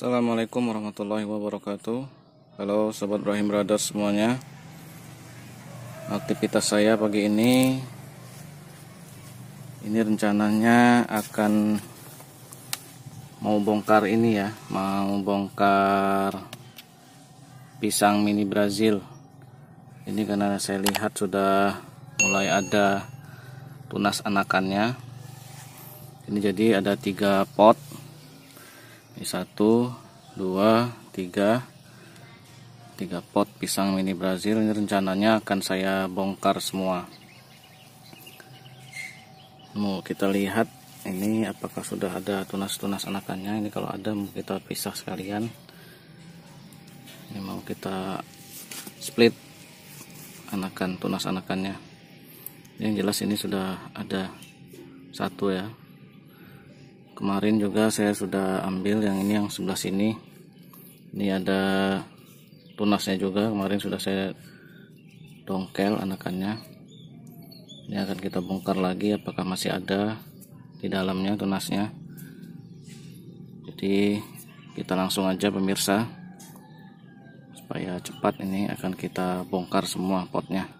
Assalamualaikum warahmatullahi wabarakatuh Halo Sobat Ibrahim Brothers semuanya Aktivitas saya pagi ini Ini rencananya akan Mau bongkar ini ya Mau bongkar Pisang mini Brazil Ini karena saya lihat sudah Mulai ada Tunas anakannya Ini jadi ada tiga pot satu dua tiga tiga pot pisang mini Brazil ini rencananya akan saya bongkar semua mau kita lihat ini apakah sudah ada tunas-tunas anakannya ini kalau ada mau kita pisah sekalian ini mau kita split anakan tunas anakannya yang jelas ini sudah ada satu ya kemarin juga saya sudah ambil yang ini yang sebelah sini ini ada tunasnya juga kemarin sudah saya dongkel anakannya ini akan kita bongkar lagi apakah masih ada di dalamnya tunasnya jadi kita langsung aja pemirsa supaya cepat ini akan kita bongkar semua potnya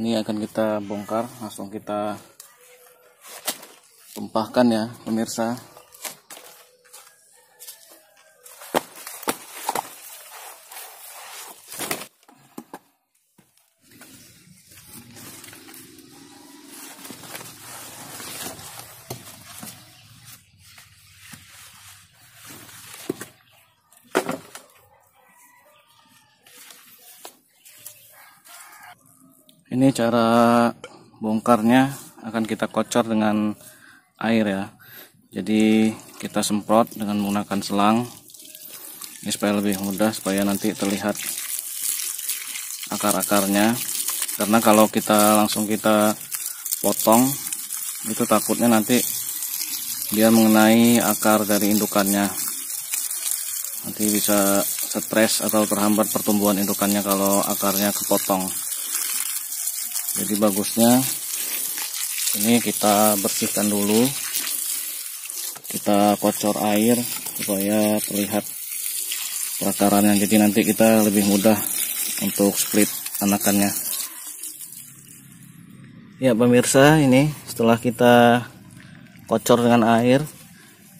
ini akan kita bongkar langsung kita tumpahkan ya pemirsa ini cara bongkarnya akan kita kocor dengan air ya jadi kita semprot dengan menggunakan selang ini supaya lebih mudah supaya nanti terlihat akar-akarnya karena kalau kita langsung kita potong itu takutnya nanti dia mengenai akar dari indukannya nanti bisa stres atau terhambat pertumbuhan indukannya kalau akarnya kepotong jadi bagusnya ini kita bersihkan dulu kita kocor air supaya terlihat perakarannya jadi nanti kita lebih mudah untuk split anakannya ya pemirsa ini setelah kita kocor dengan air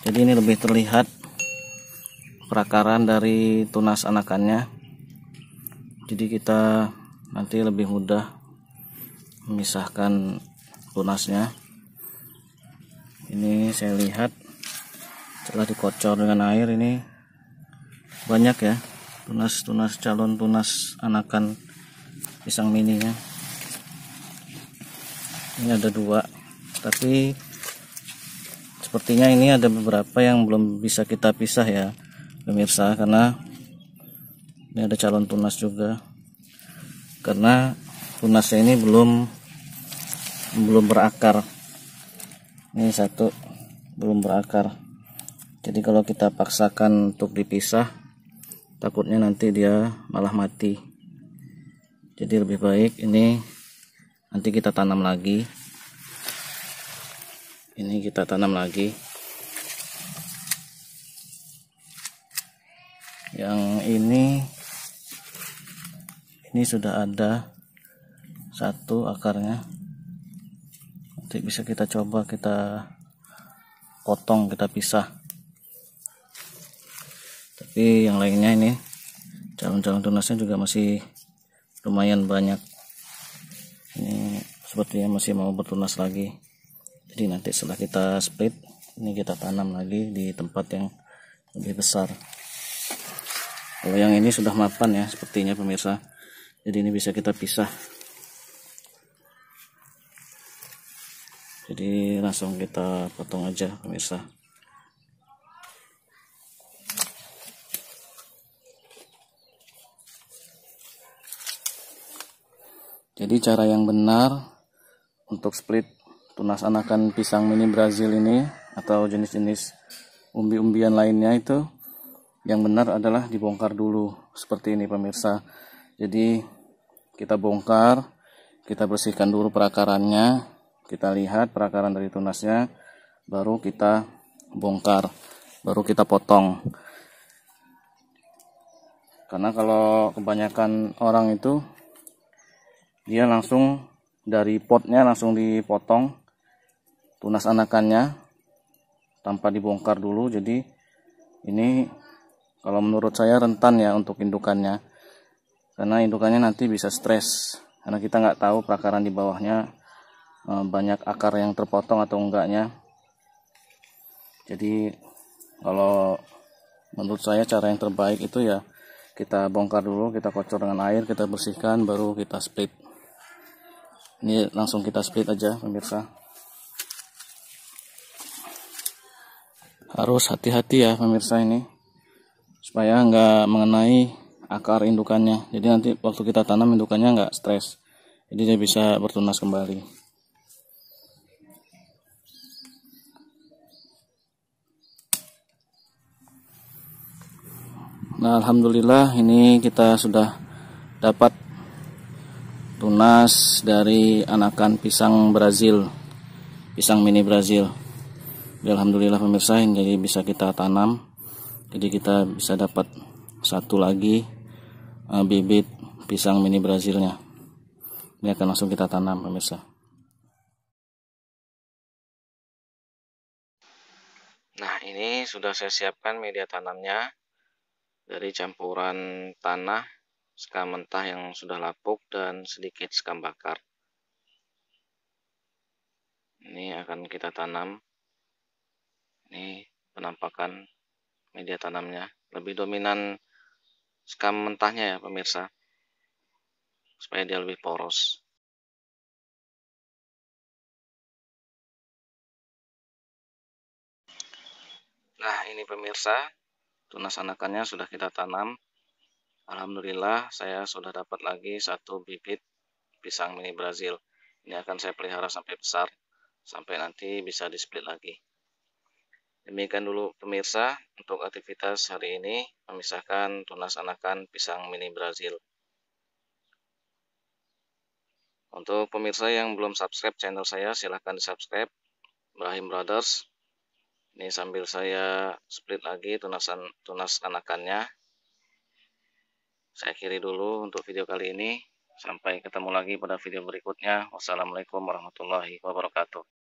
jadi ini lebih terlihat perakaran dari tunas anakannya jadi kita nanti lebih mudah memisahkan tunasnya. ini saya lihat setelah dikocor dengan air ini banyak ya tunas-tunas calon tunas anakan pisang mininya ini ada dua tapi sepertinya ini ada beberapa yang belum bisa kita pisah ya pemirsa karena ini ada calon tunas juga karena tunasnya ini belum belum berakar ini satu belum berakar jadi kalau kita paksakan untuk dipisah takutnya nanti dia malah mati jadi lebih baik ini nanti kita tanam lagi ini kita tanam lagi yang ini ini sudah ada satu akarnya nanti bisa kita coba kita potong kita pisah tapi yang lainnya ini calon-calon tunasnya juga masih lumayan banyak ini sepertinya masih mau bertunas lagi jadi nanti setelah kita split ini kita tanam lagi di tempat yang lebih besar kalau yang ini sudah mapan ya sepertinya pemirsa jadi ini bisa kita pisah jadi langsung kita potong aja pemirsa jadi cara yang benar untuk split tunas anakan pisang mini brazil ini atau jenis-jenis umbi-umbian lainnya itu yang benar adalah dibongkar dulu seperti ini pemirsa jadi kita bongkar kita bersihkan dulu perakarannya kita lihat perakaran dari tunasnya baru kita bongkar baru kita potong karena kalau kebanyakan orang itu dia langsung dari potnya langsung dipotong tunas anakannya tanpa dibongkar dulu jadi ini kalau menurut saya rentan ya untuk indukannya karena indukannya nanti bisa stres karena kita nggak tahu perakaran di bawahnya Eh, banyak akar yang terpotong atau enggaknya jadi kalau menurut saya cara yang terbaik itu ya kita bongkar dulu kita kocor dengan air kita bersihkan baru kita split ini langsung kita split aja pemirsa harus hati-hati ya pemirsa ini supaya enggak mengenai akar indukannya jadi nanti waktu kita tanam indukannya enggak stres jadi dia bisa bertunas kembali Nah, alhamdulillah ini kita sudah dapat tunas dari anakan pisang Brazil. Pisang mini Brazil. alhamdulillah pemirsa, ini jadi bisa kita tanam. Jadi kita bisa dapat satu lagi uh, bibit pisang mini Brazilnya. Ini akan langsung kita tanam pemirsa. Nah, ini sudah saya siapkan media tanamnya dari campuran tanah, sekam mentah yang sudah lapuk, dan sedikit sekam bakar. Ini akan kita tanam. Ini penampakan media tanamnya. Lebih dominan sekam mentahnya ya pemirsa. Supaya dia lebih poros. Nah ini pemirsa, tunas anakannya sudah kita tanam Alhamdulillah saya sudah dapat lagi satu bibit pisang mini Brazil ini akan saya pelihara sampai besar sampai nanti bisa displit lagi demikian dulu pemirsa untuk aktivitas hari ini memisahkan tunas anakan pisang mini Brazil untuk pemirsa yang belum subscribe channel saya silahkan di subscribe Brahim Brothers ini sambil saya split lagi tunasan tunas anakannya saya kiri dulu untuk video kali ini sampai ketemu lagi pada video berikutnya wassalamualaikum warahmatullahi wabarakatuh